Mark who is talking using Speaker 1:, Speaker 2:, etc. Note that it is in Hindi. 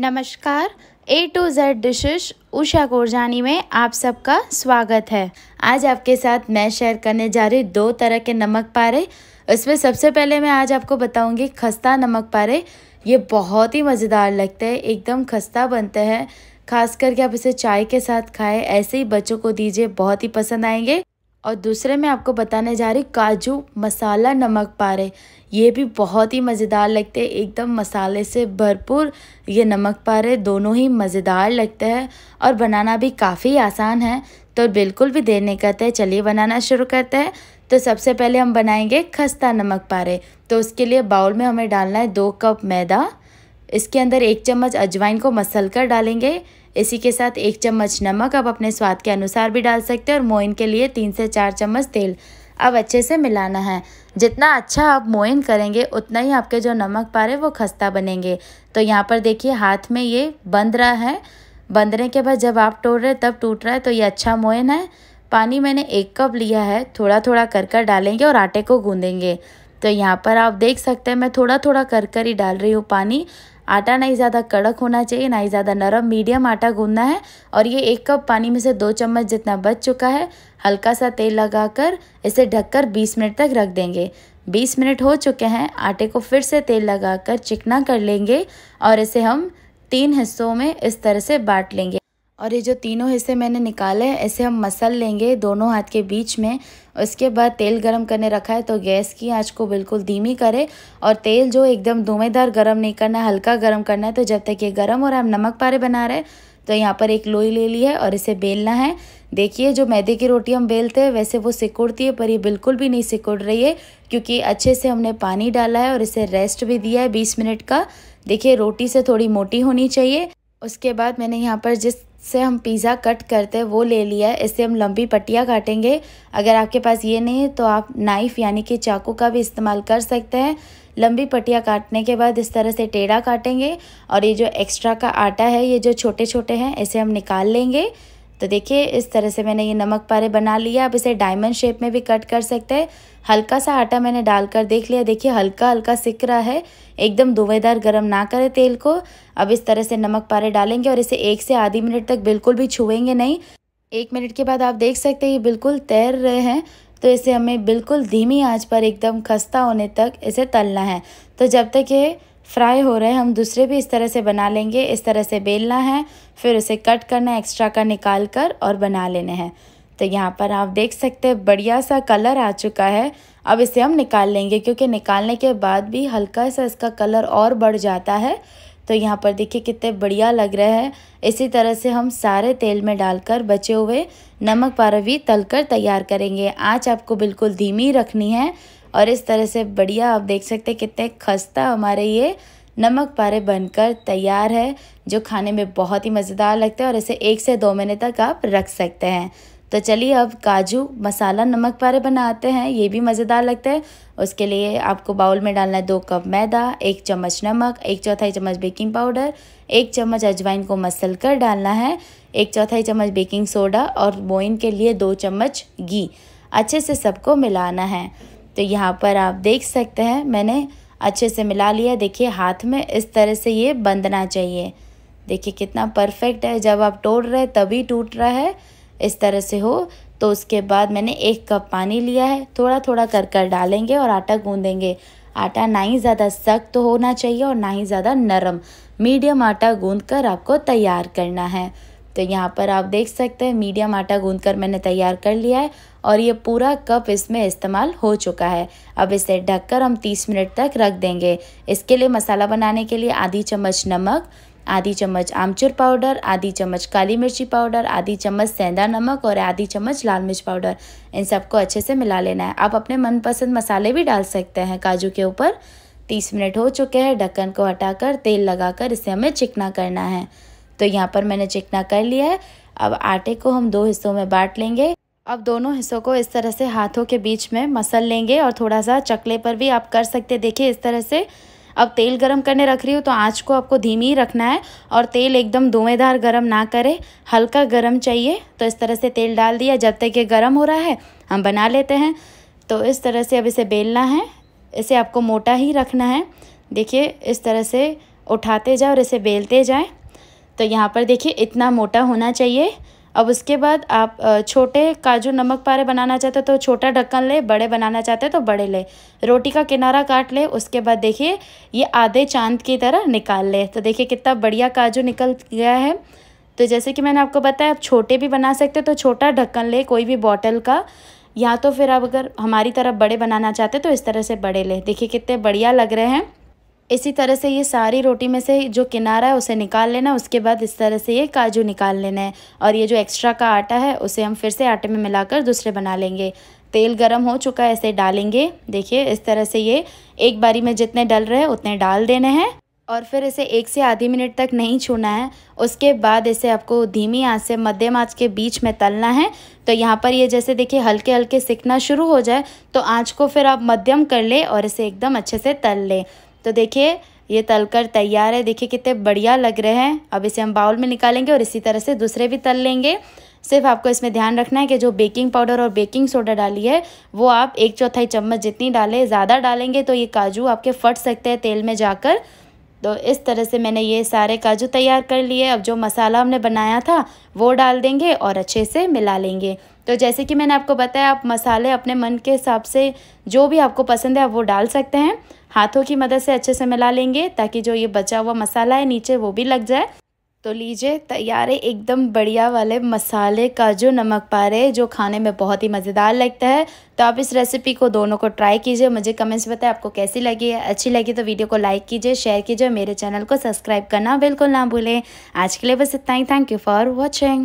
Speaker 1: नमस्कार A to Z dishes Usha Korjani में आप सबका स्वागत है आज आपके साथ मैं शेयर करने जा रही दो तरह के नमक पारे इसमें सबसे पहले मैं आज आपको बताऊंगी खस्ता नमक पारे ये बहुत ही मज़ेदार लगते हैं एकदम खस्ता बनते हैं खास करके आप इसे चाय के साथ खाएं ऐसे ही बच्चों को दीजिए बहुत ही पसंद आएंगे और दूसरे में आपको बताने जा रही काजू मसाला नमक पारे ये भी बहुत ही मज़ेदार लगते हैं एकदम मसाले से भरपूर ये नमक पारे दोनों ही मज़ेदार लगते हैं और बनाना भी काफ़ी आसान है तो बिल्कुल भी देर नहीं करते चलिए बनाना शुरू करते हैं तो सबसे पहले हम बनाएंगे खस्ता नमक पारे तो उसके लिए बाउल में हमें डालना है दो कप मैदा इसके अंदर एक चम्मच अजवाइन को मसल कर डालेंगे इसी के साथ एक चम्मच नमक आप अपने स्वाद के अनुसार भी डाल सकते हैं और मोइन के लिए तीन से चार चम्मच तेल अब अच्छे से मिलाना है जितना अच्छा आप मोइन करेंगे उतना ही आपके जो नमक पारे वो खस्ता बनेंगे तो यहाँ पर देखिए हाथ में ये बंध रहा है बंदने के बाद जब आप तोड़ रहे तब टूट रहा है तो ये अच्छा मोइन है पानी मैंने एक कप लिया है थोड़ा थोड़ा कर कर डालेंगे और आटे को गूँधेंगे तो यहाँ पर आप देख सकते हैं मैं थोड़ा थोड़ा कर कर ही डाल रही हूँ पानी आटा नहीं ज़्यादा कड़क होना चाहिए ना ही ज़्यादा नरम मीडियम आटा गूंदना है और ये एक कप पानी में से दो चम्मच जितना बच चुका है हल्का सा तेल लगाकर इसे ढककर 20 मिनट तक रख देंगे 20 मिनट हो चुके हैं आटे को फिर से तेल लगाकर चिकना कर लेंगे और इसे हम तीन हिस्सों में इस तरह से बांट लेंगे और ये जो तीनों हिस्से मैंने निकाले हैं ऐसे हम मसल लेंगे दोनों हाथ के बीच में उसके बाद तेल गरम करने रखा है तो गैस की आंच को बिल्कुल धीमी करें और तेल जो एकदम धुएँदार गरम नहीं करना है हल्का गरम करना है तो जब तक ये गरम और हम नमक पारे बना रहे तो यहाँ पर एक लोई ले ली है और इसे बेलना है देखिए जो मैदे की रोटी हम बेलते हैं वैसे वो सिकुड़ती है पर ये बिल्कुल भी नहीं सिकुड़ रही है क्योंकि अच्छे से हमने पानी डाला है और इसे रेस्ट भी दिया है बीस मिनट का देखिए रोटी से थोड़ी मोटी होनी चाहिए उसके बाद मैंने यहाँ पर जिस से हम पिज़्ज़ा कट करते हैं वो ले लिया है इससे हम लंबी पट्टियाँ काटेंगे अगर आपके पास ये नहीं है तो आप नाइफ़ यानी कि चाकू का भी इस्तेमाल कर सकते हैं लंबी पट्टियाँ काटने के बाद इस तरह से टेढ़ा काटेंगे और ये जो एक्स्ट्रा का आटा है ये जो छोटे छोटे हैं इसे हम निकाल लेंगे तो देखिए इस तरह से मैंने ये नमक पारे बना लिया अब इसे डायमंड शेप में भी कट कर सकते हैं हल्का सा आटा मैंने डालकर देख लिया देखिए हल्का हल्का सिक रहा है एकदम दुवेदार गर्म ना करें तेल को अब इस तरह से नमक पारे डालेंगे और इसे एक से आधी मिनट तक बिल्कुल भी छुएंगे नहीं एक मिनट के बाद आप देख सकते हैं ये बिल्कुल तैर रहे हैं तो इसे हमें बिल्कुल धीमी आँच पर एकदम खस्ता होने तक इसे तलना है तो जब तक ये फ्राई हो रहे हैं हम दूसरे भी इस तरह से बना लेंगे इस तरह से बेलना है फिर उसे कट करना है एक्स्ट्रा का निकाल कर और बना लेने हैं तो यहाँ पर आप देख सकते हैं बढ़िया सा कलर आ चुका है अब इसे हम निकाल लेंगे क्योंकि निकालने के बाद भी हल्का सा इसका कलर और बढ़ जाता है तो यहाँ पर देखिए कितने बढ़िया लग रहे हैं इसी तरह से हम सारे तेल में डालकर बचे हुए नमक पारा भी तलकर तैयार करेंगे आँच आपको बिल्कुल धीमी रखनी है और इस तरह से बढ़िया आप देख सकते हैं कितने खस्ता हमारे ये नमक पारे बनकर तैयार है जो खाने में बहुत ही मज़ेदार लगते हैं और इसे एक से दो महीने तक आप रख सकते हैं तो चलिए अब काजू मसाला नमक पारे बनाते हैं ये भी मज़ेदार लगता है उसके लिए आपको बाउल में डालना है दो कप मैदा एक चम्मच नमक एक चौथाई चम्मच बेकिंग पाउडर एक चम्मच अजवाइन को मसल कर डालना है एक चौथाई चम्मच बेकिंग सोडा और बोइन के लिए दो चम्मच घी अच्छे से सबको मिलाना है तो यहाँ पर आप देख सकते हैं मैंने अच्छे से मिला लिया देखिए हाथ में इस तरह से ये बंधना चाहिए देखिए कितना परफेक्ट है जब आप तोड़ रहे तभी टूट रहा है इस तरह से हो तो उसके बाद मैंने एक कप पानी लिया है थोड़ा थोड़ा कर कर डालेंगे और आटा गूंदेंगे आटा ना ही ज़्यादा सख्त होना चाहिए और ना ही ज़्यादा नरम मीडियम आटा गूंद कर आपको तैयार करना है तो यहाँ पर आप देख सकते हैं मीडियम आटा गूंद कर मैंने तैयार कर लिया है और ये पूरा कप इसमें इस्तेमाल हो चुका है अब इसे ढककर हम 30 मिनट तक रख देंगे इसके लिए मसाला बनाने के लिए आधी चम्मच नमक आधी चम्मच आमचूर पाउडर आधी चम्मच काली मिर्ची पाउडर आधी चम्मच सेंधा नमक और आधी चम्मच लाल मिर्च पाउडर इन सबको अच्छे से मिला लेना है आप अपने मनपसंद मसाले भी डाल सकते हैं काजू के ऊपर तीस मिनट हो चुके हैं ढक्कन को हटाकर तेल लगाकर इसे हमें चिकना करना है तो यहाँ पर मैंने चिकना कर लिया है अब आटे को हम दो हिस्सों में बांट लेंगे अब दोनों हिस्सों को इस तरह से हाथों के बीच में मसल लेंगे और थोड़ा सा चकले पर भी आप कर सकते देखिए इस तरह से अब तेल गरम करने रख रही हूँ तो आँच को आपको धीमी ही रखना है और तेल एकदम धुएँधार गरम ना करे हल्का गरम चाहिए तो इस तरह से तेल डाल दिया जब तक ये गरम हो रहा है हम बना लेते हैं तो इस तरह से अब इसे बेलना है इसे आपको मोटा ही रखना है देखिए इस तरह से उठाते जाए और इसे बेलते जाएँ तो यहाँ पर देखिए इतना मोटा होना चाहिए अब उसके बाद आप छोटे काजू नमक पारे बनाना चाहते हो तो छोटा ढक्कन ले बड़े बनाना चाहते हो तो बड़े ले रोटी का किनारा काट ले उसके बाद देखिए ये आधे चांद की तरह निकाल ले तो देखिए कितना बढ़िया काजू निकल गया है तो जैसे कि मैंने आपको बताया आप छोटे भी बना सकते हो तो छोटा ढक्कन ले कोई भी बॉटल का या तो फिर आप अगर हमारी तरफ बड़े बनाना चाहते तो इस तरह से बड़े ले देखिए कितने बढ़िया लग रहे हैं इसी तरह से ये सारी रोटी में से जो किनारा है उसे निकाल लेना है उसके बाद इस तरह से ये काजू निकाल लेना है और ये जो एक्स्ट्रा का आटा है उसे हम फिर से आटे में मिलाकर दूसरे बना लेंगे तेल गरम हो चुका है इसे डालेंगे देखिए इस तरह से ये एक बारी में जितने डल रहे हैं उतने डाल देने हैं और फिर इसे एक से आधी मिनट तक नहीं छूना है उसके बाद इसे आपको धीमी आँच से मध्यम आँच के बीच में तलना है तो यहाँ पर ये जैसे देखिए हल्के हल्के सिकना शुरू हो जाए तो आँच को फिर आप मध्यम कर ले और इसे एकदम अच्छे से तल लें तो देखिए ये तलकर तैयार है देखिए कितने बढ़िया लग रहे हैं अब इसे हम बाउल में निकालेंगे और इसी तरह से दूसरे भी तल लेंगे सिर्फ आपको इसमें ध्यान रखना है कि जो बेकिंग पाउडर और बेकिंग सोडा डाली है वो आप एक चौथाई चम्मच जितनी डालें ज़्यादा डालेंगे तो ये काजू आपके फट सकते हैं तेल में जाकर तो इस तरह से मैंने ये सारे काजू तैयार कर लिए अब जो मसाला हमने बनाया था वो डाल देंगे और अच्छे से मिला लेंगे तो जैसे कि मैंने आपको बताया आप मसाले अपने मन के हिसाब से जो भी आपको पसंद है आप वो डाल सकते हैं हाथों की मदद से अच्छे से मिला लेंगे ताकि जो ये बचा हुआ मसाला है नीचे वो भी लग जाए तो लीजिए तैयार है एकदम बढ़िया वाले मसाले का जो नमक पारे जो खाने में बहुत ही मज़ेदार लगता है तो आप इस रेसिपी को दोनों को ट्राई कीजिए मुझे कमेंट्स बताएं आपको कैसी लगी है अच्छी लगी तो वीडियो को लाइक कीजिए शेयर कीजिए मेरे चैनल को सब्सक्राइब करना बिल्कुल ना भूलें आज के लिए बस इतना ही थैंक यू फॉर वॉचिंग